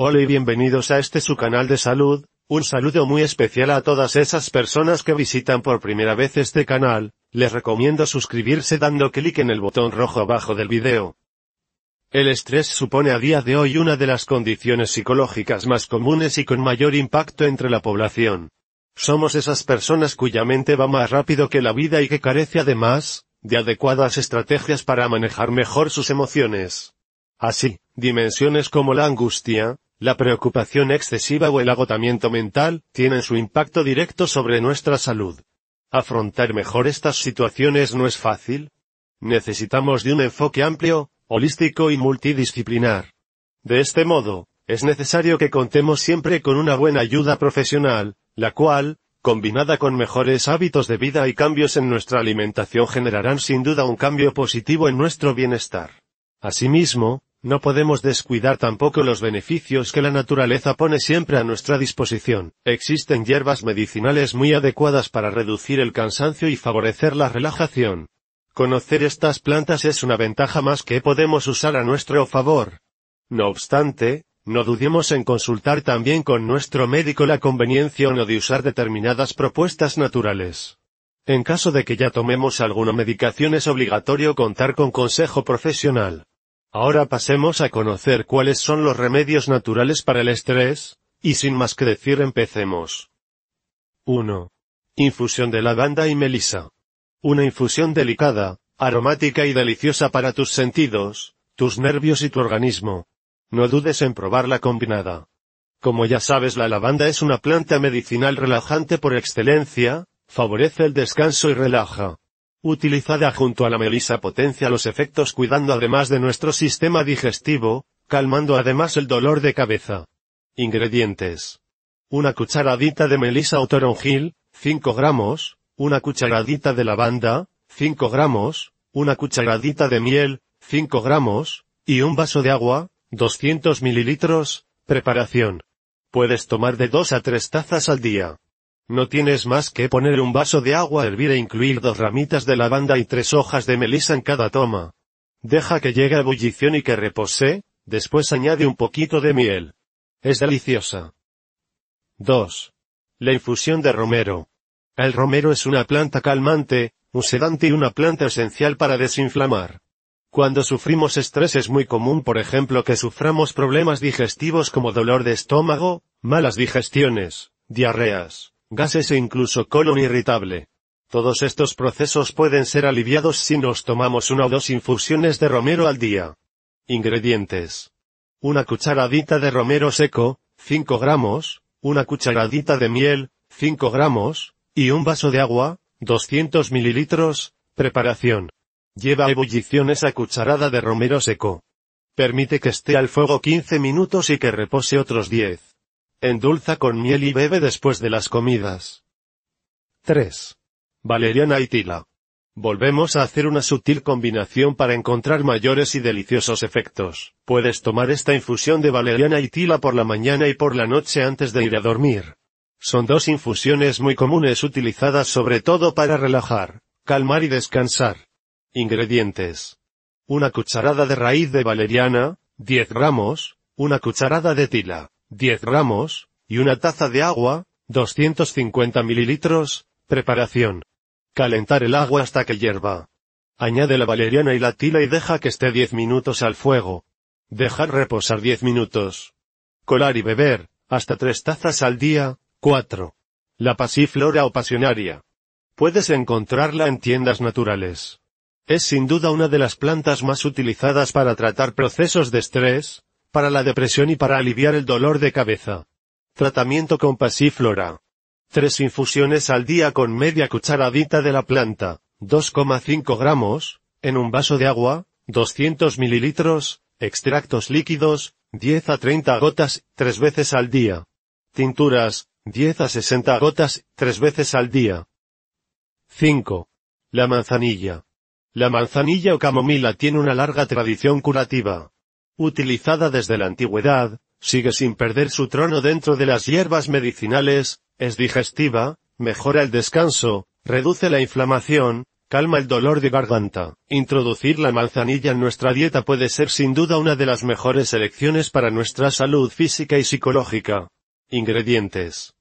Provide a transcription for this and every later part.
Hola y bienvenidos a este su canal de salud, un saludo muy especial a todas esas personas que visitan por primera vez este canal, les recomiendo suscribirse dando clic en el botón rojo abajo del video. El estrés supone a día de hoy una de las condiciones psicológicas más comunes y con mayor impacto entre la población. Somos esas personas cuya mente va más rápido que la vida y que carece además, de adecuadas estrategias para manejar mejor sus emociones. Así, dimensiones como la angustia, la preocupación excesiva o el agotamiento mental tienen su impacto directo sobre nuestra salud. Afrontar mejor estas situaciones no es fácil. Necesitamos de un enfoque amplio, holístico y multidisciplinar. De este modo, es necesario que contemos siempre con una buena ayuda profesional, la cual, combinada con mejores hábitos de vida y cambios en nuestra alimentación generarán sin duda un cambio positivo en nuestro bienestar. Asimismo, no podemos descuidar tampoco los beneficios que la naturaleza pone siempre a nuestra disposición. Existen hierbas medicinales muy adecuadas para reducir el cansancio y favorecer la relajación. Conocer estas plantas es una ventaja más que podemos usar a nuestro favor. No obstante, no dudemos en consultar también con nuestro médico la conveniencia o no de usar determinadas propuestas naturales. En caso de que ya tomemos alguna medicación es obligatorio contar con consejo profesional. Ahora pasemos a conocer cuáles son los remedios naturales para el estrés, y sin más que decir empecemos. 1. Infusión de lavanda y melisa. Una infusión delicada, aromática y deliciosa para tus sentidos, tus nervios y tu organismo. No dudes en probarla combinada. Como ya sabes la lavanda es una planta medicinal relajante por excelencia, favorece el descanso y relaja utilizada junto a la melisa potencia los efectos cuidando además de nuestro sistema digestivo, calmando además el dolor de cabeza. Ingredientes. Una cucharadita de melisa o toronjil, 5 gramos, una cucharadita de lavanda, 5 gramos, una cucharadita de miel, 5 gramos, y un vaso de agua, 200 mililitros, preparación. Puedes tomar de 2 a 3 tazas al día. No tienes más que poner un vaso de agua a hervir e incluir dos ramitas de lavanda y tres hojas de melisa en cada toma. Deja que llegue a ebullición y que repose, después añade un poquito de miel. Es deliciosa. 2. La infusión de romero. El romero es una planta calmante, un sedante y una planta esencial para desinflamar. Cuando sufrimos estrés es muy común, por ejemplo, que suframos problemas digestivos como dolor de estómago, malas digestiones, diarreas, gases e incluso colon irritable. Todos estos procesos pueden ser aliviados si nos tomamos una o dos infusiones de romero al día. Ingredientes. Una cucharadita de romero seco, 5 gramos, una cucharadita de miel, 5 gramos, y un vaso de agua, 200 mililitros, preparación. Lleva a ebullición esa cucharada de romero seco. Permite que esté al fuego 15 minutos y que repose otros 10. Endulza con miel y bebe después de las comidas. 3. Valeriana y tila. Volvemos a hacer una sutil combinación para encontrar mayores y deliciosos efectos. Puedes tomar esta infusión de valeriana y tila por la mañana y por la noche antes de ir a dormir. Son dos infusiones muy comunes utilizadas sobre todo para relajar, calmar y descansar. Ingredientes. Una cucharada de raíz de valeriana, 10 gramos, una cucharada de tila, 10 gramos, y una taza de agua, 250 mililitros, preparación. Calentar el agua hasta que hierva. Añade la valeriana y la tila y deja que esté 10 minutos al fuego. Dejar reposar 10 minutos. Colar y beber, hasta 3 tazas al día, 4. La pasiflora o pasionaria. Puedes encontrarla en tiendas naturales. Es sin duda una de las plantas más utilizadas para tratar procesos de estrés, para la depresión y para aliviar el dolor de cabeza. Tratamiento con pasiflora. Tres infusiones al día con media cucharadita de la planta, 2,5 gramos, en un vaso de agua, 200 mililitros, extractos líquidos, 10 a 30 gotas, tres veces al día. Tinturas, 10 a 60 gotas, tres veces al día. 5. La manzanilla. La manzanilla o camomila tiene una larga tradición curativa utilizada desde la antigüedad, sigue sin perder su trono dentro de las hierbas medicinales, es digestiva, mejora el descanso, reduce la inflamación, calma el dolor de garganta. Introducir la manzanilla en nuestra dieta puede ser sin duda una de las mejores elecciones para nuestra salud física y psicológica. Ingredientes.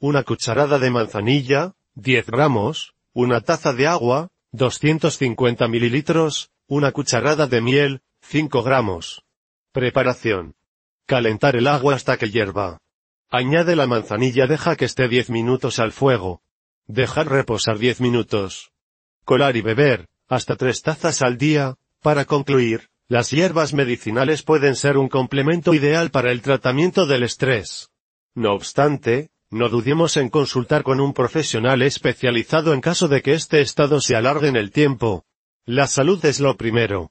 Una cucharada de manzanilla, 10 gramos, una taza de agua, 250 mililitros, una cucharada de miel, 5 gramos. Preparación. Calentar el agua hasta que hierva. Añade la manzanilla, deja que esté 10 minutos al fuego. Dejar reposar 10 minutos. Colar y beber, hasta tres tazas al día. Para concluir, las hierbas medicinales pueden ser un complemento ideal para el tratamiento del estrés. No obstante, no dudemos en consultar con un profesional especializado en caso de que este estado se alargue en el tiempo. La salud es lo primero.